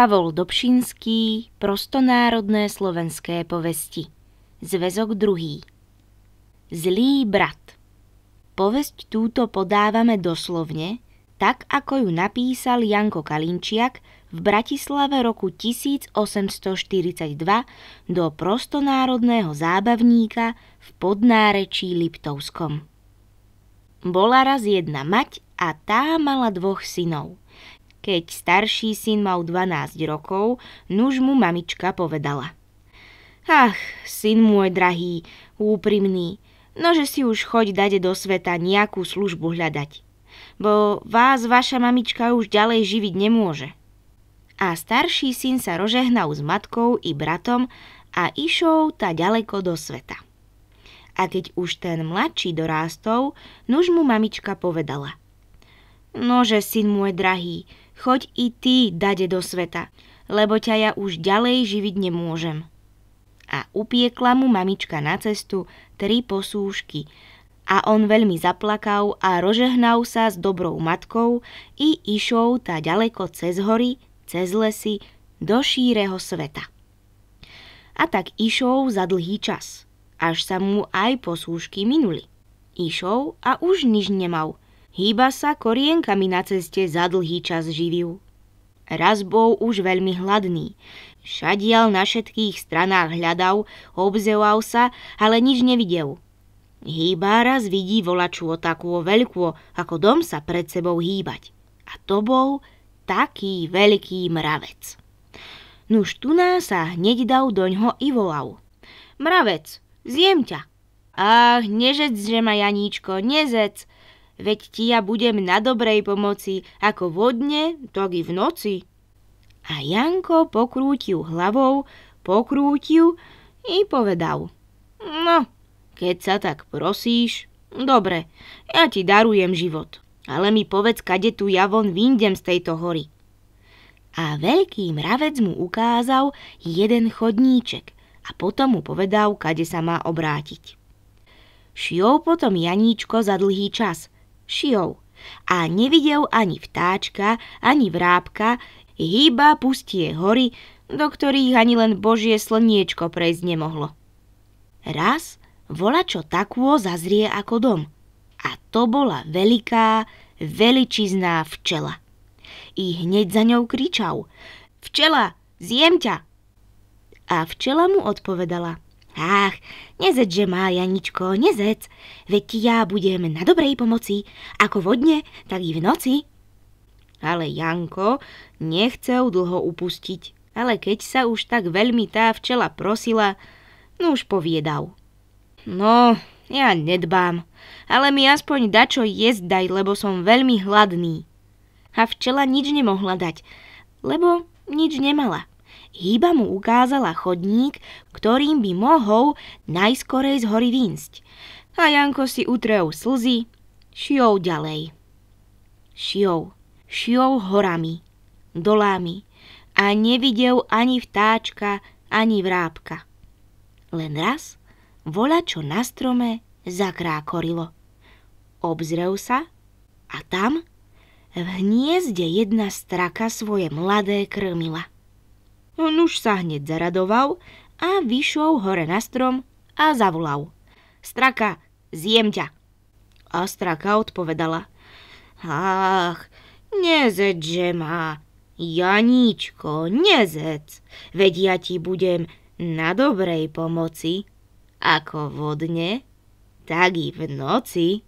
Pavol Dobšinský, prostonárodné slovenské povesti. Zväzok druhý. Zlý brat. Povesť túto podávame doslovne, tak ako ju napísal Janko Kalinčiak v Bratislave roku 1842 do prostonárodného zábavníka v podnárečí Liptovskom. Bola raz jedna mať a tá mala dvoch synov – keď starší syn mal 12 rokov, nuž mu mamička povedala. Ach, syn môj drahý, úprimný, nože si už choď dade do sveta nejakú službu hľadať, bo vás vaša mamička už ďalej živiť nemôže. A starší syn sa rožehnal s matkou i bratom a išol ta ďaleko do sveta. A keď už ten mladší dorástol, nuž mu mamička povedala. Nože, syn môj drahý, choď i ty dade do sveta, lebo ťa ja už ďalej živiť nemôžem. A upiekla mu mamička na cestu tri posúšky a on veľmi zaplakal a rožehnal sa s dobrou matkou i išou tá ďaleko cez hory, cez lesy, do šíreho sveta. A tak išou za dlhý čas, až sa mu aj posúšky minuli. Išou a už nič nemal – Hýba sa korienkami na ceste za dlhý čas živil. Raz bol už veľmi hladný. Šadial na všetkých stranách hľadal, obzeval sa, ale nič nevidel. Hýba raz vidí volaču takú veľkú, ako dom sa pred sebou hýbať. A to bol taký veľký mravec. Nuž nás sa hneď dal doňho i volal. Mravec, zjem ťa. Ach, nežec, že ma Janíčko, nezec, veď ti ja budem na dobrej pomoci, ako vodne, tak i v noci. A Janko pokrútil hlavou, pokrútil i povedal. No, keď sa tak prosíš, dobre, ja ti darujem život, ale mi povedz, kade tu ja von vyndem z tejto hory. A veľký mravec mu ukázal jeden chodníček a potom mu povedal, kade sa má obrátiť. Šiel potom Janíčko za dlhý čas šijov a nevidel ani vtáčka, ani vrábka, hýba pustie hory, do ktorých ani len božie slniečko prejsť nemohlo. Raz čo takúo zazrie ako dom. A to bola veľká, veličizná včela. I hneď za ňou kričal. Včela, zjem ťa! A včela mu odpovedala – Ach, nezeď, že má Janičko, nezeď, veď ti ja budem na dobrej pomoci, ako vodne, tak i v noci. Ale Janko nechcel dlho upustiť, ale keď sa už tak veľmi tá včela prosila, no už poviedal. No, ja nedbám, ale mi aspoň dačo jesť daj, lebo som veľmi hladný. A včela nič nemohla dať, lebo nič nemala hýba mu ukázala chodník, ktorým by mohol najskorej z hory výnsť. A Janko si utrel slzy, šiou ďalej. Šiou, šiou horami, dolami a nevidel ani vtáčka, ani vrábka. Len raz vola, čo na strome zakrákorilo. Obzrel sa a tam v hniezde jedna straka svoje mladé krmila. On už sa hneď zaradoval a vyšol hore na strom a zavolal. Straka, zjem ťa. A straka odpovedala. Ach, nezeď, že má. Janíčko, nezec, veď ja ti budem na dobrej pomoci. Ako vodne, tak i v noci.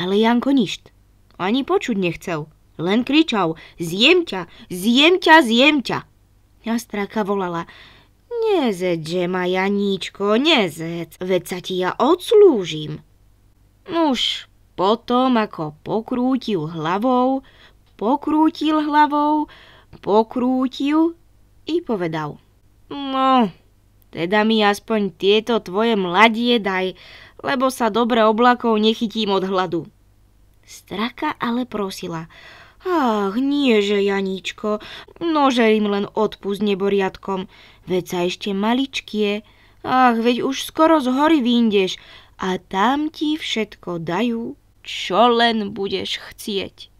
Ale Janko ništ, ani počuť nechcel, len kričal, zjem ťa, zjem ťa, zjem ťa. Jastráka volala. Nezec, že ma Janíčko, nezec, veď sa ti ja odslúžim. Už potom, ako pokrútil hlavou, pokrútil hlavou, pokrútil i povedal. No, teda mi aspoň tieto tvoje mladie daj, lebo sa dobre oblakov nechytím od hladu. Straka ale prosila. Ach, nie že, Janičko, nože im len odpust neboriadkom, veď sa ešte maličkie. Ach, veď už skoro z hory vyjdeš a tam ti všetko dajú, čo len budeš chcieť.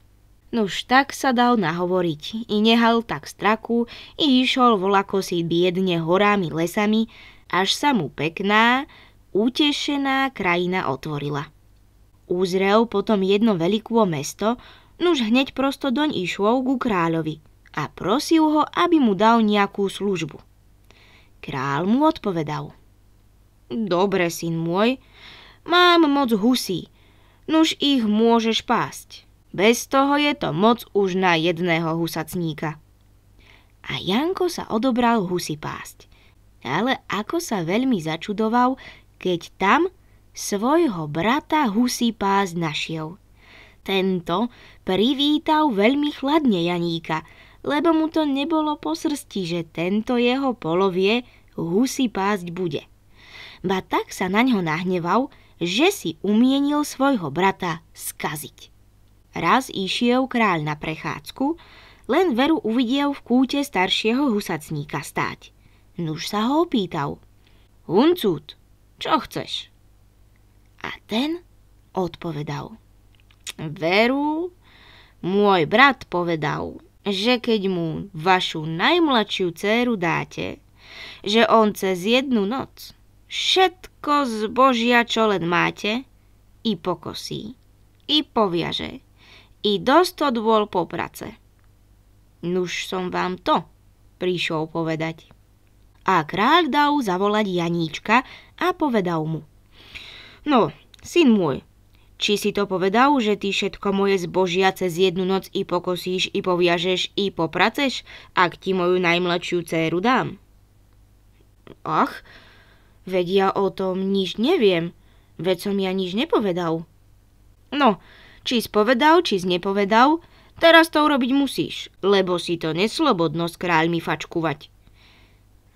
Nuž tak sa dal nahovoriť i nehal tak straku i išol volako si biedne horami lesami, až sa mu pekná, utešená krajina otvorila. Uzrel potom jedno veľkú mesto, Nuž hneď prosto doň išlo ku kráľovi a prosil ho, aby mu dal nejakú službu. Král mu odpovedal. Dobre, syn môj, mám moc husí, nuž ich môžeš pásť. Bez toho je to moc už na jedného husacníka. A Janko sa odobral husy pásť. Ale ako sa veľmi začudoval, keď tam svojho brata husy pás našiel – tento privítal veľmi chladne Janíka, lebo mu to nebolo po srsti, že tento jeho polovie husy pásť bude. Ba tak sa na ňo nahneval, že si umienil svojho brata skaziť. Raz išiel kráľ na prechádzku, len Veru uvidel v kúte staršieho husacníka stáť. Nuž sa ho opýtal. Huncút, čo chceš? A ten odpovedal. Veru, môj brat povedal, že keď mu vašu najmladšiu dceru dáte, že on cez jednu noc všetko zbožia, čo len máte, i pokosí, i poviaže, i dosto dôl po prace. Nuž som vám to prišiel povedať. A kráľ dal zavolať Janíčka a povedal mu. No, syn môj, či si to povedal, že ty všetko moje zbožia cez jednu noc i pokosíš, i poviažeš, i popraceš, ak ti moju najmladšiu dceru dám? Ach, veď ja o tom nič neviem, veď som ja nič nepovedal. No, či spovedal, či znepovedal, teraz to urobiť musíš, lebo si to neslobodno s kráľmi fačkovať.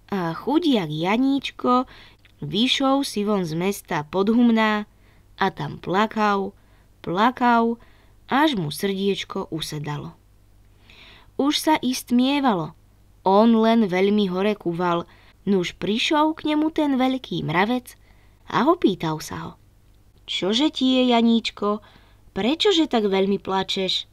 A chudiak Janíčko vyšol si von z mesta podhumná, a tam plakal, plakal, až mu srdiečko usedalo. Už sa istmievalo, on len veľmi hore kúval, nuž prišiel k nemu ten veľký mravec a ho pýtal sa ho. Čože ti je, Janíčko, prečože tak veľmi plačeš?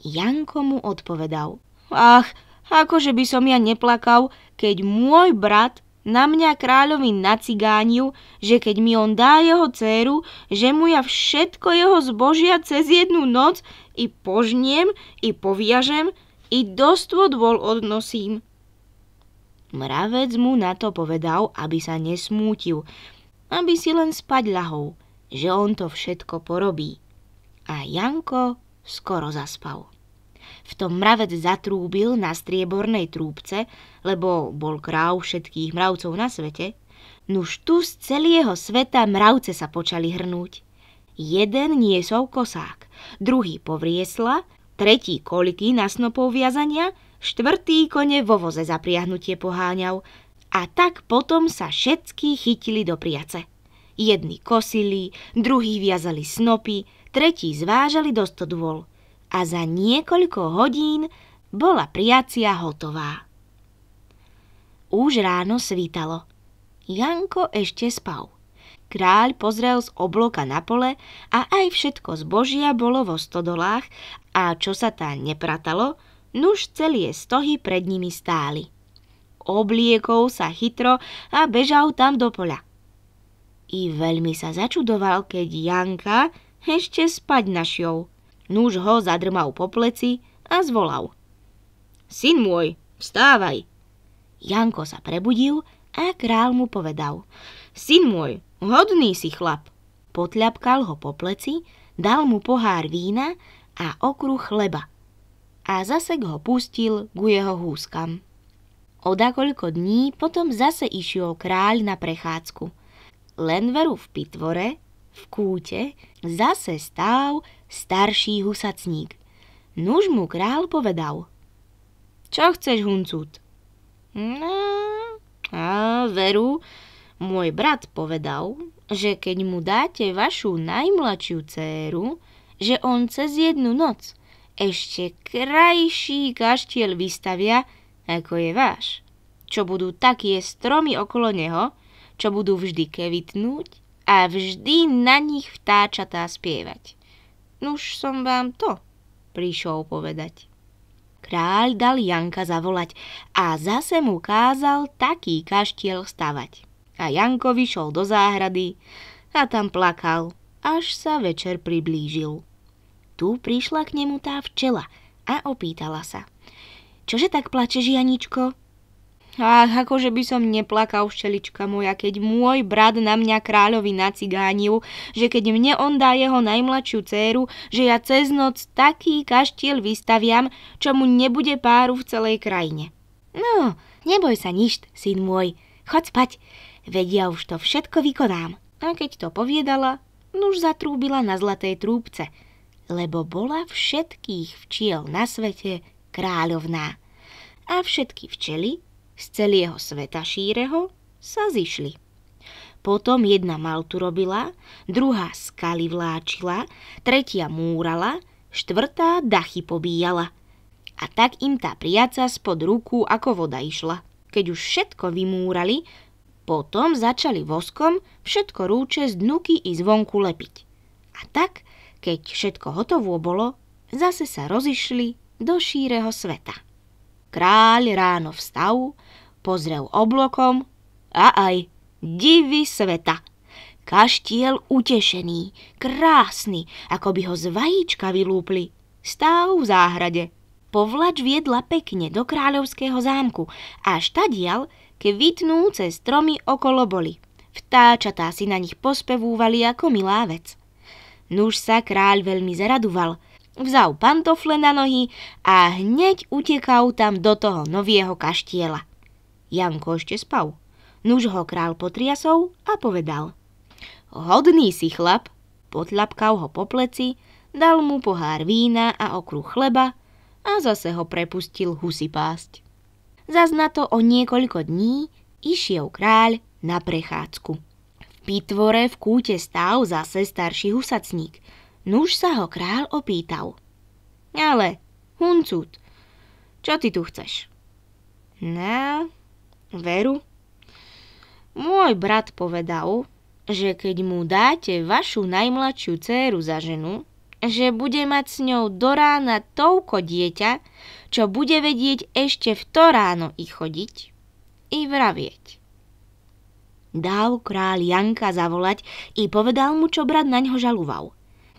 Janko mu odpovedal. Ach, akože by som ja neplakal, keď môj brat na mňa kráľovi nacigánil, že keď mi on dá jeho dceru, že mu ja všetko jeho zbožia cez jednu noc i požniem, i poviažem, i dosť stôdvol odnosím. Mravec mu na to povedal, aby sa nesmútil, aby si len spať ľahol, že on to všetko porobí. A Janko skoro zaspal. V tom mravec zatrúbil na striebornej trúbce, lebo bol kráv všetkých mravcov na svete. Nuž tu z celého sveta mravce sa počali hrnúť. Jeden niesol kosák, druhý povriesla, tretí koliky na snopov viazania, štvrtý kone vo voze zapriahnutie poháňal a tak potom sa všetky chytili do priace. Jedni kosili, druhí viazali snopy, tretí zvážali do stodôl – a za niekoľko hodín bola priacia hotová. Už ráno svítalo. Janko ešte spal. Kráľ pozrel z obloka na pole a aj všetko zbožia bolo vo stodolách a čo sa tá nepratalo, nuž celie stohy pred nimi stáli. Obliekol sa chytro a bežal tam do pola. I veľmi sa začudoval, keď Janka ešte spať našiel. Núž ho zadrmal po pleci a zvolal. Syn môj, vstávaj! Janko sa prebudil a král mu povedal. Syn môj, hodný si chlap. Potľapkal ho po pleci, dal mu pohár vína a okruh chleba. A zase ho pustil ku jeho húskam. Odakoľko dní potom zase išiel kráľ na prechádzku. Len veru v pitvore, v kúte, zase stáv starší husacník. Nuž mu král povedal. Čo chceš, huncut? No, a veru, môj brat povedal, že keď mu dáte vašu najmladšiu dceru, že on cez jednu noc ešte krajší kaštiel vystavia, ako je váš. Čo budú také stromy okolo neho, čo budú vždy kevitnúť a vždy na nich vtáčatá spievať. Nuž som vám to prišiel povedať. Kráľ dal Janka zavolať a zase mu kázal taký kaštiel stavať. A Janko vyšol do záhrady a tam plakal, až sa večer priblížil. Tu prišla k nemu tá včela a opýtala sa. Čože tak plačeš, Janičko? Ach, akože by som neplakal, šelička moja, keď môj brat na mňa kráľovi nacigánil, že keď mne on dá jeho najmladšiu dceru, že ja cez noc taký kaštiel vystaviam, čo mu nebude páru v celej krajine. No, neboj sa ništ, syn môj, chod spať, vedia už to všetko vykonám. A keď to poviedala, nuž zatrúbila na zlatej trúbce, lebo bola všetkých včiel na svete kráľovná. A všetky včely z celého sveta šíreho sa zišli. Potom jedna maltu robila, druhá skaly vláčila, tretia múrala, štvrtá dachy pobíjala. A tak im tá priaca spod ruku ako voda išla. Keď už všetko vymúrali, potom začali voskom všetko rúče z dnuky i zvonku lepiť. A tak, keď všetko hotovo bolo, zase sa rozišli do šíreho sveta. Kráľ ráno vstal, pozrel oblokom a aj divy sveta. Kaštiel utešený, krásny, ako by ho z vajíčka vylúpli, stál v záhrade. Povlač viedla pekne do kráľovského zámku a štadial kvitnúce stromy okolo boli. Vtáčatá si na nich pospevúvali ako milá vec. Nuž sa kráľ veľmi zaradoval, vzal pantofle na nohy a hneď utekal tam do toho novieho kaštiela. Janko ešte spal. Nuž ho král potriasol a povedal. Hodný si chlap, potľapkal ho po pleci, dal mu pohár vína a okruh chleba a zase ho prepustil husy pásť. Zas na to o niekoľko dní išiel kráľ na prechádzku. V pitvore v kúte stál zase starší husacník. Nuž sa ho král opýtal. Ale, huncut, čo ty tu chceš? No, Veru? Môj brat povedal, že keď mu dáte vašu najmladšiu dceru za ženu, že bude mať s ňou do rána toľko dieťa, čo bude vedieť ešte v to ráno i chodiť i vravieť. Dal král Janka zavolať i povedal mu, čo brat na ňo žaloval.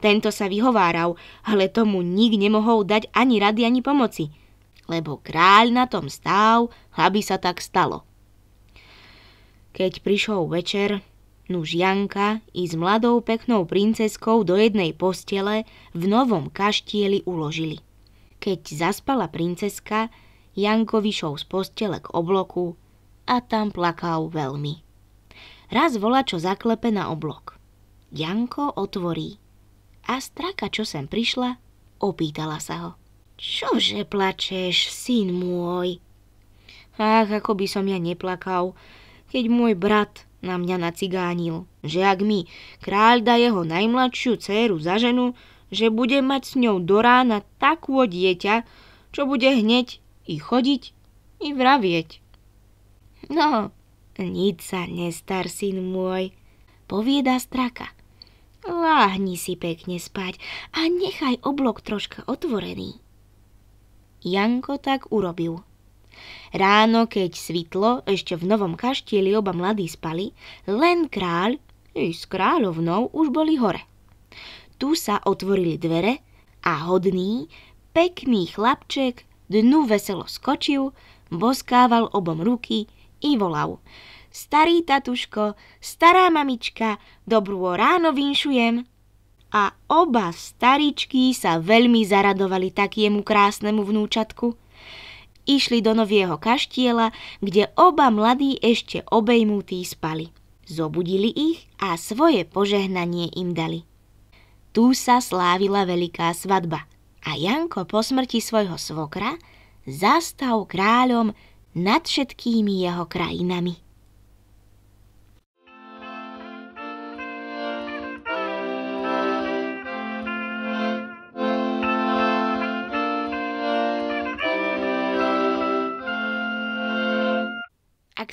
Tento sa vyhováral, ale tomu nik nemohol dať ani rady, ani pomoci – lebo kráľ na tom stáv, aby sa tak stalo. Keď prišol večer, nuž Janka i s mladou peknou princeskou do jednej postele v novom kaštieli uložili. Keď zaspala princeska, Janko vyšol z postele k obloku a tam plakal veľmi. Raz vola, čo zaklepe na oblok. Janko otvorí a straka, čo sem prišla, opýtala sa ho. Čože plačeš, syn môj? Ach, ako by som ja neplakal, keď môj brat na mňa nacigánil, že ak mi kráľ dá jeho najmladšiu dceru za ženu, že bude mať s ňou do rána takú dieťa, čo bude hneď i chodiť, i vravieť. No, nič sa nestar, syn môj, povieda straka. Láhni si pekne spať a nechaj oblok troška otvorený. Janko tak urobil. Ráno, keď svitlo, ešte v novom kaštieli oba mladí spali, len kráľ i s kráľovnou už boli hore. Tu sa otvorili dvere a hodný, pekný chlapček dnu veselo skočil, boskával obom ruky i volal. Starý tatuško, stará mamička, dobrú ráno vinšujem a oba staričky sa veľmi zaradovali takiemu krásnemu vnúčatku. Išli do nového kaštiela, kde oba mladí ešte obejmutí spali. Zobudili ich a svoje požehnanie im dali. Tu sa slávila veľká svadba a Janko po smrti svojho svokra zastal kráľom nad všetkými jeho krajinami.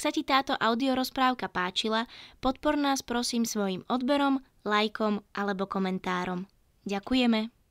sa ti táto audiorozprávka páčila, podpor nás prosím svojim odberom, lajkom alebo komentárom. Ďakujeme.